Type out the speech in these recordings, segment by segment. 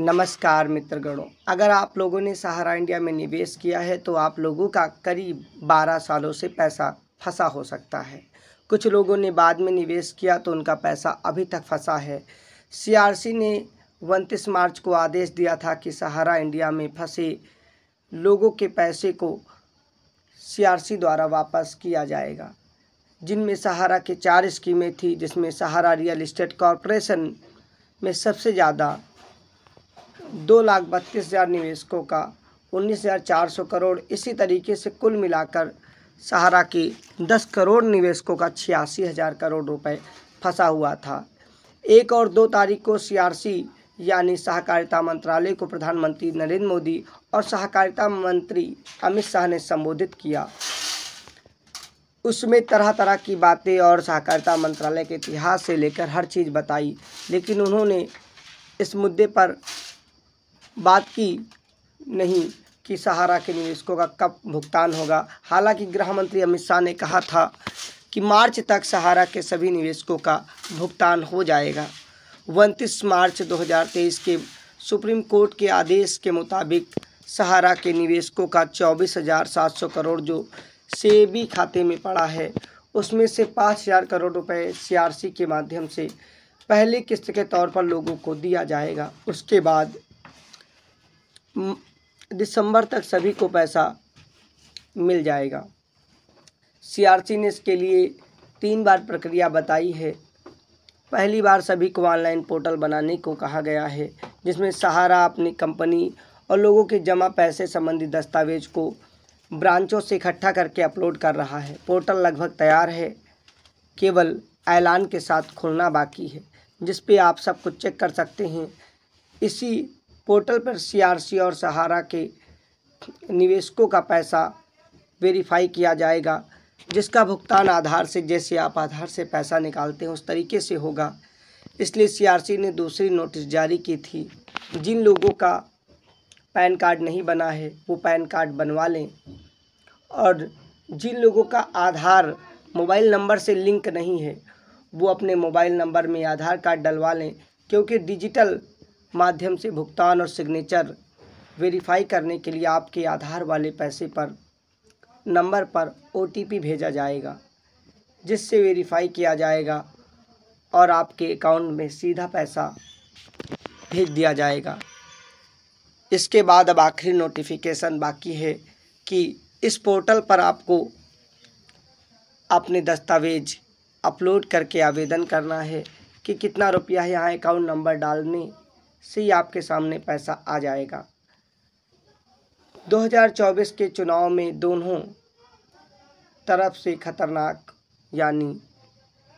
नमस्कार मित्रगणों अगर आप लोगों ने सहारा इंडिया में निवेश किया है तो आप लोगों का करीब बारह सालों से पैसा फंसा हो सकता है कुछ लोगों ने बाद में निवेश किया तो उनका पैसा अभी तक फंसा है सीआरसी ने उनतीस मार्च को आदेश दिया था कि सहारा इंडिया में फंसे लोगों के पैसे को सीआरसी द्वारा वापस किया जाएगा जिनमें सहारा के चार स्कीमें थी जिसमें सहारा रियल इस्टेट कॉरपोरेशन में सबसे ज़्यादा दो लाख बत्तीस हज़ार निवेशकों का उन्नीस हज़ार चार सौ करोड़ इसी तरीके से कुल मिलाकर सहारा की दस करोड़ निवेशकों का छियासी हज़ार करोड़ रुपए फंसा हुआ था एक और दो तारीख को सीआरसी यानी सहकारिता मंत्रालय को प्रधानमंत्री नरेंद्र मोदी और सहकारिता मंत्री अमित शाह ने संबोधित किया उसमें तरह तरह की बातें और सहकारिता मंत्रालय के इतिहास से लेकर हर चीज़ बताई लेकिन उन्होंने इस मुद्दे पर बात की नहीं कि सहारा के निवेशकों का कब भुगतान होगा हालांकि गृह मंत्री अमित शाह ने कहा था कि मार्च तक सहारा के सभी निवेशकों का भुगतान हो जाएगा उनतीस मार्च 2023 के सुप्रीम कोर्ट के आदेश के मुताबिक सहारा के निवेशकों का चौबीस हज़ार सात सौ करोड़ जो सेबी खाते में पड़ा है उसमें से पाँच हज़ार करोड़ रुपए सीआरसी के माध्यम से पहली किस्त के तौर पर लोगों को दिया जाएगा उसके बाद दिसंबर तक सभी को पैसा मिल जाएगा सीआरसी ने इसके लिए तीन बार प्रक्रिया बताई है पहली बार सभी को ऑनलाइन पोर्टल बनाने को कहा गया है जिसमें सहारा अपनी कंपनी और लोगों के जमा पैसे संबंधी दस्तावेज को ब्रांचों से इकट्ठा करके अपलोड कर रहा है पोर्टल लगभग तैयार है केवल ऐलान के साथ खुलना बाकी है जिस पे आप सब कुछ चेक कर सकते हैं इसी पोर्टल पर सीआरसी और सहारा के निवेशकों का पैसा वेरीफाई किया जाएगा जिसका भुगतान आधार से जैसे आप आधार से पैसा निकालते हैं उस तरीके से होगा इसलिए सीआरसी ने दूसरी नोटिस जारी की थी जिन लोगों का पैन कार्ड नहीं बना है वो पैन कार्ड बनवा लें और जिन लोगों का आधार मोबाइल नंबर से लिंक नहीं है वो अपने मोबाइल नंबर में आधार कार्ड डलवा लें क्योंकि डिजिटल माध्यम से भुगतान और सिग्नेचर वेरीफाई करने के लिए आपके आधार वाले पैसे पर नंबर पर ओ भेजा जाएगा जिससे वेरीफाई किया जाएगा और आपके अकाउंट में सीधा पैसा भेज दिया जाएगा इसके बाद अब आखिरी नोटिफिकेशन बाकी है कि इस पोर्टल पर आपको अपने दस्तावेज अपलोड करके आवेदन करना है कि कितना रुपया यहाँ अकाउंट नंबर डालने से ही आपके सामने पैसा आ जाएगा 2024 के चुनाव में दोनों तरफ से खतरनाक यानी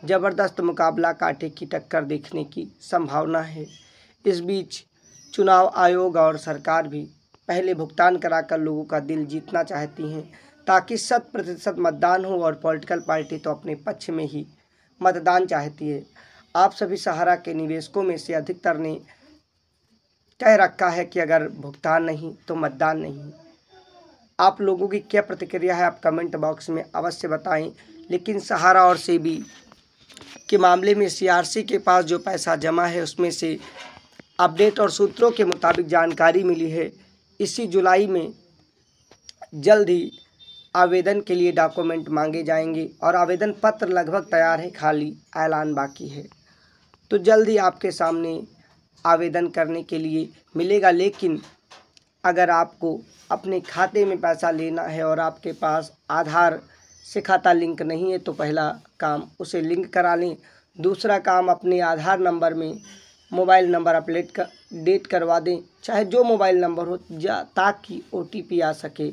ज़बरदस्त मुकाबला काटे की टक्कर देखने की संभावना है इस बीच चुनाव आयोग और सरकार भी पहले भुगतान कराकर लोगों का दिल जीतना चाहती हैं ताकि शत प्रतिशत मतदान हो और पॉलिटिकल पार्टी तो अपने पक्ष में ही मतदान चाहती है आप सभी सहारा के निवेशकों में से अधिकतर ने कह रखा है कि अगर भुगतान नहीं तो मतदान नहीं आप लोगों की क्या प्रतिक्रिया है आप कमेंट बॉक्स में अवश्य बताएं लेकिन सहारा और सीबी के मामले में सीआरसी के पास जो पैसा जमा है उसमें से अपडेट और सूत्रों के मुताबिक जानकारी मिली है इसी जुलाई में जल्द ही आवेदन के लिए डॉक्यूमेंट मांगे जाएंगे और आवेदन पत्र लगभग तैयार है खाली ऐलान बाकी है तो जल्द ही आपके सामने आवेदन करने के लिए मिलेगा लेकिन अगर आपको अपने खाते में पैसा लेना है और आपके पास आधार से खाता लिंक नहीं है तो पहला काम उसे लिंक करा लें दूसरा काम अपने आधार नंबर में मोबाइल नंबर अपडेट कर डेट करवा दें चाहे जो मोबाइल नंबर हो जा ताकि ओ आ सके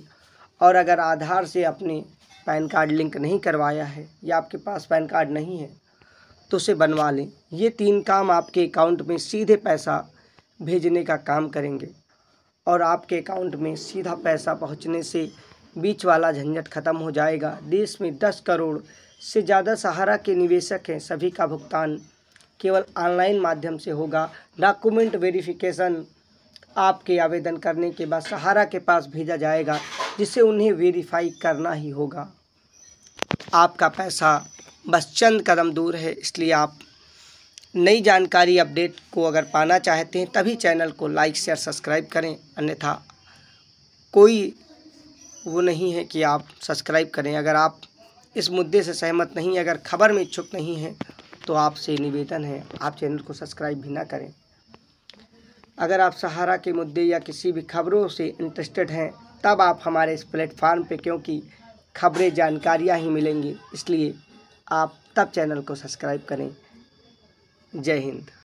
और अगर आधार से अपने पैन कार्ड लिंक नहीं करवाया है या आपके पास पैन कार्ड नहीं है तो उसे बनवा लें ये तीन काम आपके अकाउंट में सीधे पैसा भेजने का काम करेंगे और आपके अकाउंट में सीधा पैसा पहुंचने से बीच वाला झंझट खत्म हो जाएगा देश में दस करोड़ से ज़्यादा सहारा के निवेशक हैं सभी का भुगतान केवल ऑनलाइन माध्यम से होगा डॉक्यूमेंट वेरिफिकेशन आपके आवेदन करने के बाद सहारा के पास भेजा जाएगा जिसे उन्हें वेरीफाई करना ही होगा आपका पैसा बस चंद कदम दूर है इसलिए आप नई जानकारी अपडेट को अगर पाना चाहते हैं तभी चैनल को लाइक शेयर सब्सक्राइब करें अन्यथा कोई वो नहीं है कि आप सब्सक्राइब करें अगर आप इस मुद्दे से सहमत नहीं अगर खबर में इच्छुक नहीं हैं तो आपसे निवेदन है आप चैनल को सब्सक्राइब भी ना करें अगर आप सहारा के मुद्दे या किसी भी खबरों से इंटरेस्टेड हैं तब आप हमारे इस प्लेटफार्म पे क्योंकि खबरें जानकारियां ही मिलेंगी इसलिए आप तब चैनल को सब्सक्राइब करें जय हिंद